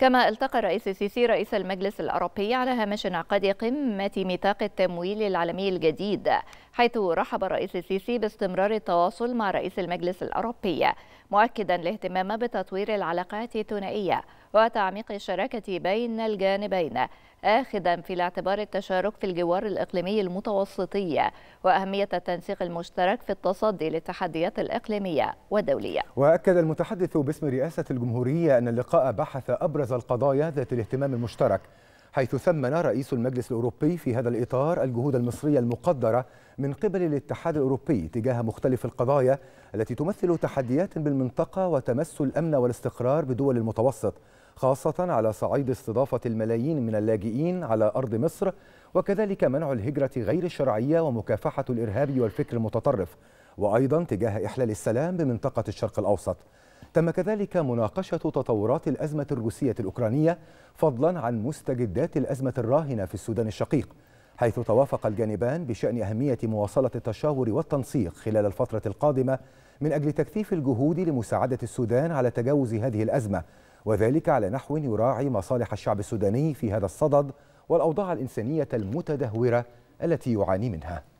كما التقى الرئيس السيسي رئيس المجلس الأوروبي على هامش انعقاد قمة ميثاق التمويل العالمي الجديد حيث رحب الرئيس السيسي باستمرار التواصل مع رئيس المجلس الأوروبي مؤكدا الاهتمام بتطوير العلاقات الثنائية وتعميق الشراكة بين الجانبين آخذا في الاعتبار التشارك في الجوار الإقليمي المتوسطي وأهمية التنسيق المشترك في التصدي للتحديات الإقليمية والدولية وأكد المتحدث باسم رئاسة الجمهورية أن اللقاء بحث أبرز القضايا ذات الاهتمام المشترك حيث ثمن رئيس المجلس الأوروبي في هذا الإطار الجهود المصرية المقدرة من قبل الاتحاد الأوروبي تجاه مختلف القضايا التي تمثل تحديات بالمنطقة وتمس الأمن والاستقرار بدول المتوسط خاصة على صعيد استضافة الملايين من اللاجئين على أرض مصر وكذلك منع الهجرة غير الشرعية ومكافحة الإرهاب والفكر المتطرف وأيضا تجاه إحلال السلام بمنطقة الشرق الأوسط تم كذلك مناقشة تطورات الأزمة الروسية الأوكرانية فضلا عن مستجدات الأزمة الراهنة في السودان الشقيق حيث توافق الجانبان بشأن أهمية مواصلة التشاور والتنسيق خلال الفترة القادمة من أجل تكثيف الجهود لمساعدة السودان على تجاوز هذه الأزمة وذلك على نحو يراعي مصالح الشعب السوداني في هذا الصدد والأوضاع الإنسانية المتدهورة التي يعاني منها